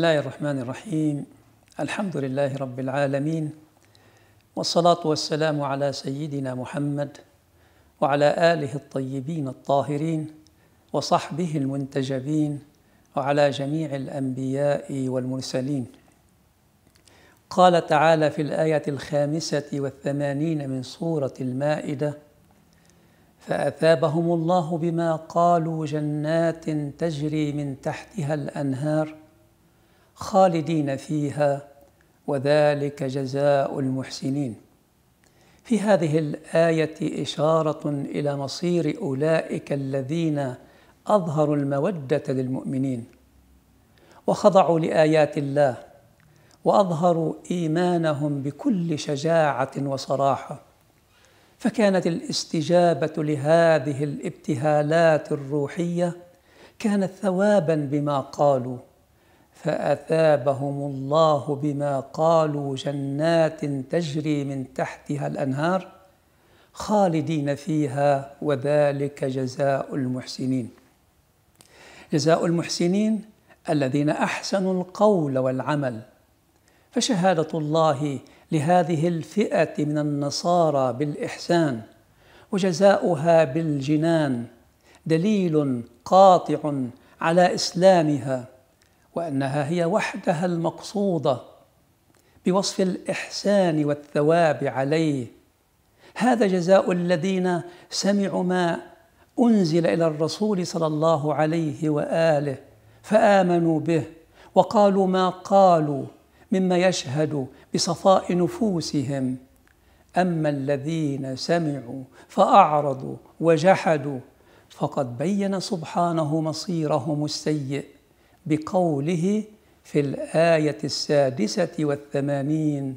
الله الرحمن الرحيم الحمد لله رب العالمين والصلاه والسلام على سيدنا محمد وعلى اله الطيبين الطاهرين وصحبه المنتجبين وعلى جميع الانبياء والمرسلين قال تعالى في الايه الخامسه والثمانين من سوره المائده فاثابهم الله بما قالوا جنات تجري من تحتها الانهار خالدين فيها وذلك جزاء المحسنين في هذه الايه اشاره الى مصير اولئك الذين اظهروا الموده للمؤمنين وخضعوا لايات الله واظهروا ايمانهم بكل شجاعه وصراحه فكانت الاستجابه لهذه الابتهالات الروحيه كانت ثوابا بما قالوا فأثابهم الله بما قالوا جنات تجري من تحتها الأنهار خالدين فيها وذلك جزاء المحسنين جزاء المحسنين الذين أحسنوا القول والعمل فشهادة الله لهذه الفئة من النصارى بالإحسان وجزاؤها بالجنان دليل قاطع على إسلامها وأنها هي وحدها المقصودة بوصف الإحسان والثواب عليه هذا جزاء الذين سمعوا ما أنزل إلى الرسول صلى الله عليه وآله فآمنوا به وقالوا ما قالوا مما يشهد بصفاء نفوسهم أما الذين سمعوا فأعرضوا وجحدوا فقد بين سبحانه مصيرهم السيئ بقوله في الآية السادسة والثمانين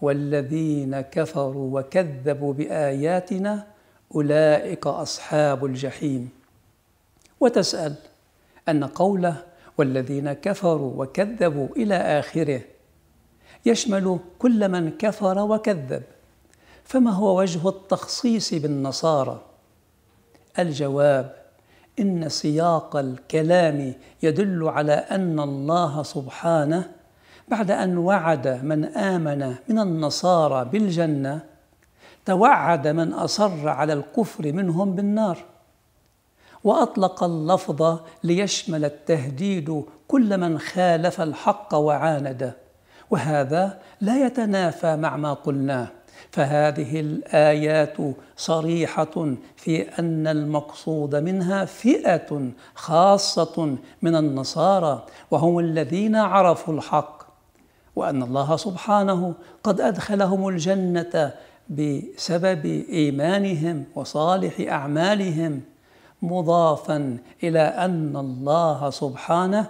والذين كفروا وكذبوا بآياتنا أولئك أصحاب الجحيم وتسأل أن قوله والذين كفروا وكذبوا إلى آخره يشمل كل من كفر وكذب فما هو وجه التخصيص بالنصارى الجواب إن سياق الكلام يدل على أن الله سبحانه بعد أن وعد من آمن من النصارى بالجنة توعد من أصر على الكفر منهم بالنار وأطلق اللفظ ليشمل التهديد كل من خالف الحق وعانده وهذا لا يتنافى مع ما قلناه فهذه الايات صريحه في ان المقصود منها فئه خاصه من النصارى وهم الذين عرفوا الحق وان الله سبحانه قد ادخلهم الجنه بسبب ايمانهم وصالح اعمالهم مضافا الى ان الله سبحانه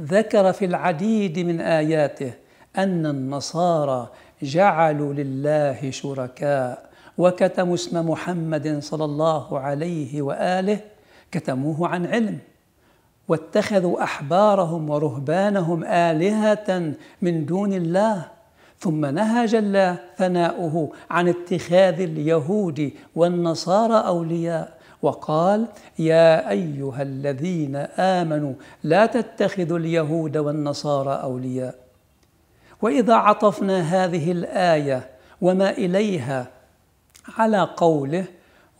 ذكر في العديد من اياته ان النصارى جعلوا لله شركاء وكتموا اسم محمد صلى الله عليه واله كتموه عن علم واتخذوا احبارهم ورهبانهم الهه من دون الله ثم نهى جل ثناؤه عن اتخاذ اليهود والنصارى اولياء وقال يا ايها الذين امنوا لا تتخذوا اليهود والنصارى اولياء واذا عطفنا هذه الايه وما اليها على قوله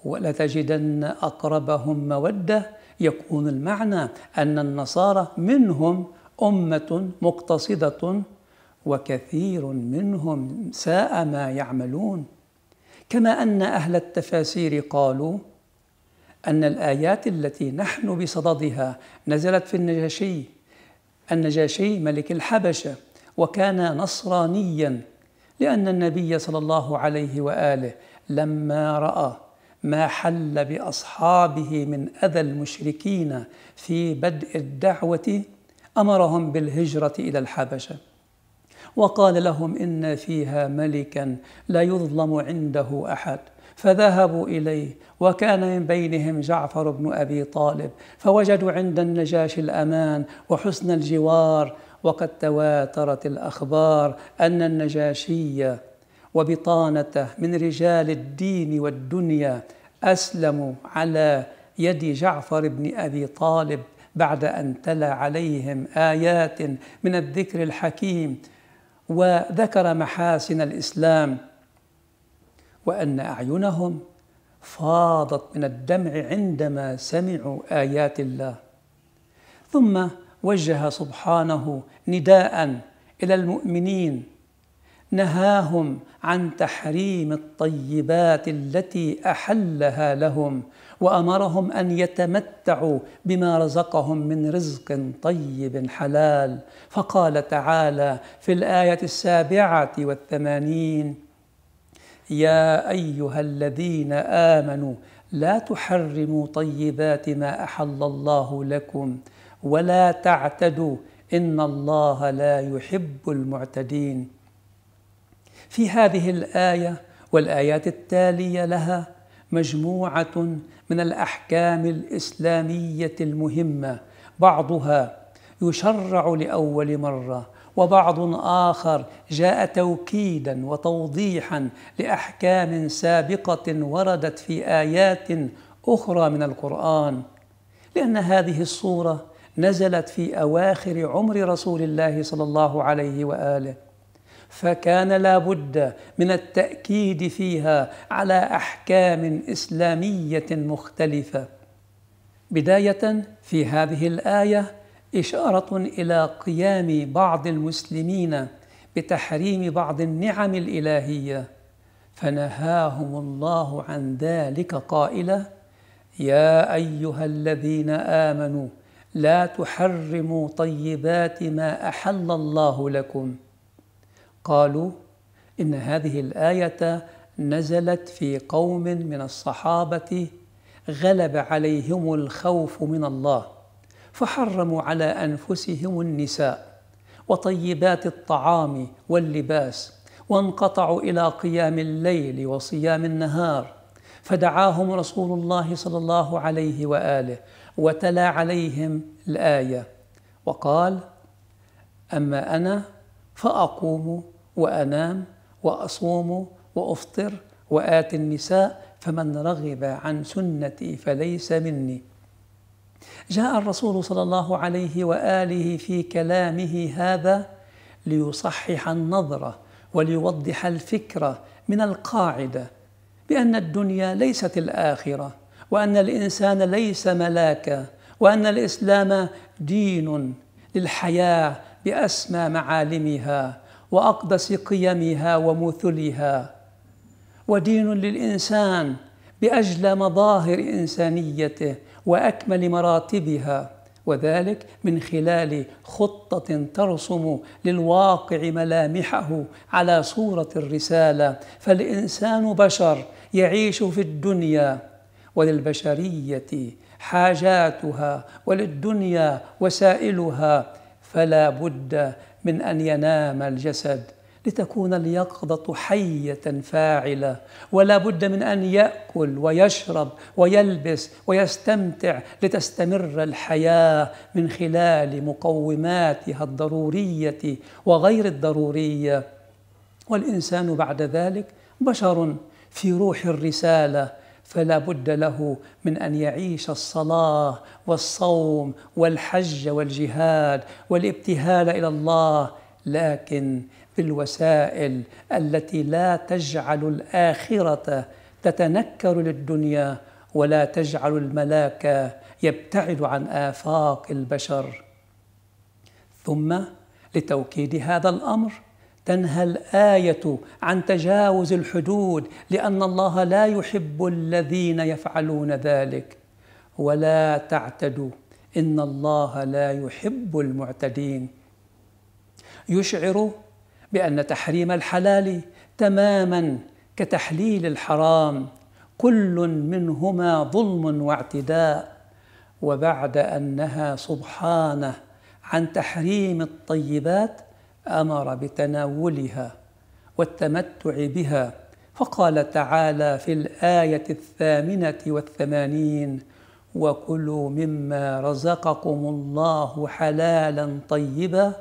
ولتجدن اقربهم موده يكون المعنى ان النصارى منهم امه مقتصده وكثير منهم ساء ما يعملون كما ان اهل التفاسير قالوا ان الايات التي نحن بصددها نزلت في النجاشي النجاشي ملك الحبشه وكان نصرانيا لأن النبي صلى الله عليه وآله لما رأى ما حل باصحابه من اذى المشركين في بدء الدعوه امرهم بالهجره الى الحبشه وقال لهم ان فيها ملكا لا يظلم عنده احد فذهبوا اليه وكان من بينهم جعفر بن ابي طالب فوجدوا عند النجاشي الامان وحسن الجوار وقد تواترت الأخبار أن النجاشي وبطانته من رجال الدين والدنيا أسلموا على يد جعفر بن أبي طالب بعد أن تلا عليهم آيات من الذكر الحكيم وذكر محاسن الإسلام وأن أعينهم فاضت من الدمع عندما سمعوا آيات الله ثم وجه سبحانه نداء الى المؤمنين نهاهم عن تحريم الطيبات التي احلها لهم وامرهم ان يتمتعوا بما رزقهم من رزق طيب حلال فقال تعالى في الايه السابعه والثمانين يا ايها الذين امنوا لا تحرموا طيبات ما احل الله لكم ولا تعتدوا ان الله لا يحب المعتدين في هذه الايه والايات التاليه لها مجموعه من الاحكام الاسلاميه المهمه بعضها يشرع لاول مره وبعض اخر جاء توكيدا وتوضيحا لاحكام سابقه وردت في ايات اخرى من القران لان هذه الصوره نزلت في اواخر عمر رسول الله صلى الله عليه واله فكان لا بد من التاكيد فيها على احكام اسلاميه مختلفه بدايه في هذه الايه اشاره الى قيام بعض المسلمين بتحريم بعض النعم الالهيه فنهاهم الله عن ذلك قائلا يا ايها الذين امنوا لا تحرموا طيبات ما احل الله لكم قالوا ان هذه الايه نزلت في قوم من الصحابه غلب عليهم الخوف من الله فحرموا على انفسهم النساء وطيبات الطعام واللباس وانقطعوا الى قيام الليل وصيام النهار فدعاهم رسول الله صلى الله عليه واله وتلا عليهم الايه وقال اما انا فاقوم وانام واصوم وافطر واتي النساء فمن رغب عن سنتي فليس مني جاء الرسول صلى الله عليه واله في كلامه هذا ليصحح النظره وليوضح الفكره من القاعده بأن الدنيا ليست الآخرة وأن الإنسان ليس ملاكا وأن الإسلام دين للحياة بأسمى معالمها وأقدس قيمها ومثلها ودين للإنسان بأجلى مظاهر إنسانيته وأكمل مراتبها وذلك من خلال خطة ترسم للواقع ملامحه على صورة الرسالة فالإنسان بشر يعيش في الدنيا وللبشرية حاجاتها وللدنيا وسائلها فلا بد من أن ينام الجسد لتكون اليقظة حية فاعلة ولا بد من أن يأكل ويشرب ويلبس ويستمتع لتستمر الحياة من خلال مقوماتها الضرورية وغير الضرورية والإنسان بعد ذلك بشر في روح الرسالة فلا بد له من ان يعيش الصلاه والصوم والحج والجهاد والابتهال الى الله لكن بالوسائل التي لا تجعل الاخره تتنكر للدنيا ولا تجعل الملاك يبتعد عن افاق البشر ثم لتوكيد هذا الامر تنهى الايه عن تجاوز الحدود لان الله لا يحب الذين يفعلون ذلك ولا تعتدوا ان الله لا يحب المعتدين يشعر بأن تحريم الحلال تماما كتحليل الحرام كل منهما ظلم واعتداء وبعد أنها سبحانه عن تحريم الطيبات امر بتناولها والتمتع بها فقال تعالى في الايه الثامنه والثمانين وكلوا مما رزقكم الله حلالا طيبا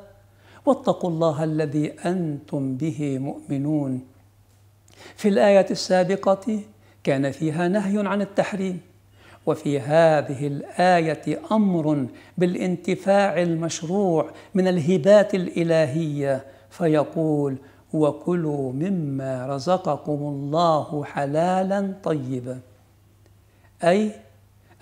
واتقوا الله الذي انتم به مؤمنون في الايه السابقه كان فيها نهي عن التحريم وفي هذه الايه امر بالانتفاع المشروع من الهبات الالهيه فيقول وكلوا مما رزقكم الله حلالا طيبا اي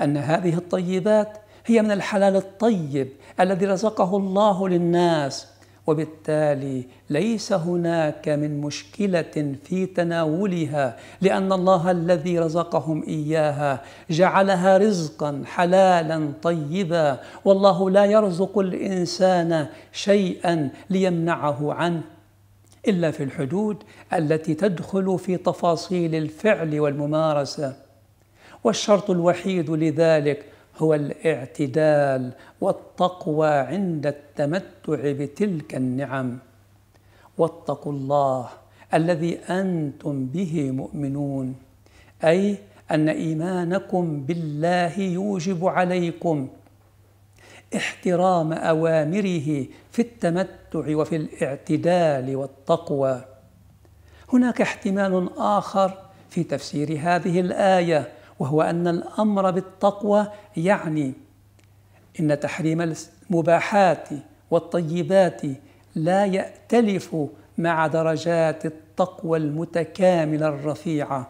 ان هذه الطيبات هي من الحلال الطيب الذي رزقه الله للناس وبالتالي ليس هناك من مشكله في تناولها لان الله الذي رزقهم اياها جعلها رزقا حلالا طيبا والله لا يرزق الانسان شيئا ليمنعه عنه الا في الحدود التي تدخل في تفاصيل الفعل والممارسه والشرط الوحيد لذلك هو الاعتدال والتقوى عند التمتع بتلك النعم واتقوا الله الذي انتم به مؤمنون اي ان ايمانكم بالله يوجب عليكم احترام اوامره في التمتع وفي الاعتدال والتقوى هناك احتمال اخر في تفسير هذه الايه وهو أن الأمر بالتقوى يعني إن تحريم المباحات والطيبات لا يأتلف مع درجات التقوى المتكاملة الرفيعة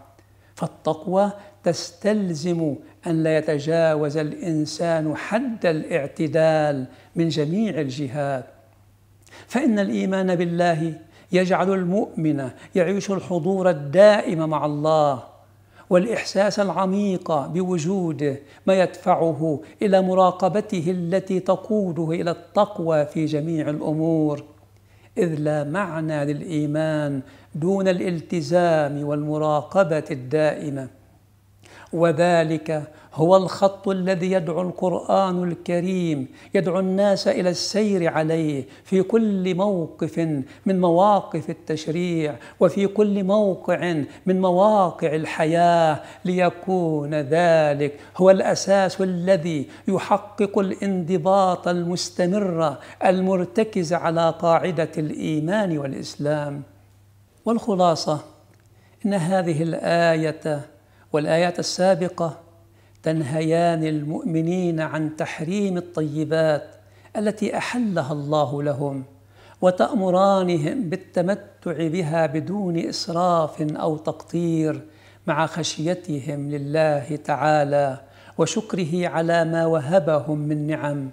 فالتقوى تستلزم أن لا يتجاوز الإنسان حد الاعتدال من جميع الجهات فإن الإيمان بالله يجعل المؤمن يعيش الحضور الدائم مع الله والإحساس العميق بوجوده ما يدفعه إلى مراقبته التي تقوده إلى التقوى في جميع الأمور إذ لا معنى للإيمان دون الالتزام والمراقبة الدائمة وذلك هو الخط الذي يدعو القران الكريم يدعو الناس الى السير عليه في كل موقف من مواقف التشريع وفي كل موقع من مواقع الحياه ليكون ذلك هو الاساس الذي يحقق الانضباط المستمر المرتكز على قاعده الايمان والاسلام والخلاصه ان هذه الايه والايات السابقه تنهيان المؤمنين عن تحريم الطيبات التي احلها الله لهم وتامرانهم بالتمتع بها بدون اسراف او تقطير مع خشيتهم لله تعالى وشكره على ما وهبهم من نعم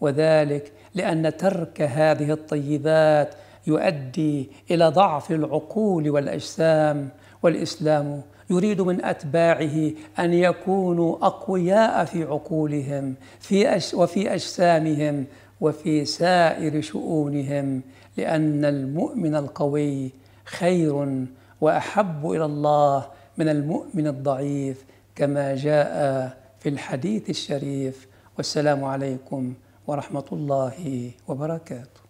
وذلك لان ترك هذه الطيبات يؤدي الى ضعف العقول والاجسام والاسلام يريد من أتباعه أن يكونوا أقوياء في عقولهم في أش وفي أجسامهم وفي سائر شؤونهم لأن المؤمن القوي خير وأحب إلى الله من المؤمن الضعيف كما جاء في الحديث الشريف والسلام عليكم ورحمة الله وبركاته